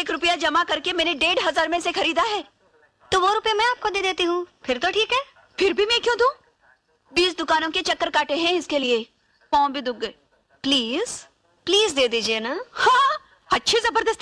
एक रुपया जमा करके मैंने डेढ़ हजार में से खरीदा है तो वो रुपए मैं आपको दे देती हूँ फिर तो ठीक है फिर भी मैं क्यों दू बीस दुकानों के चक्कर काटे हैं इसके लिए पाँव भी दुख गए प्लीज प्लीज दे दीजिए ना हाँ अच्छी जबरदस्ती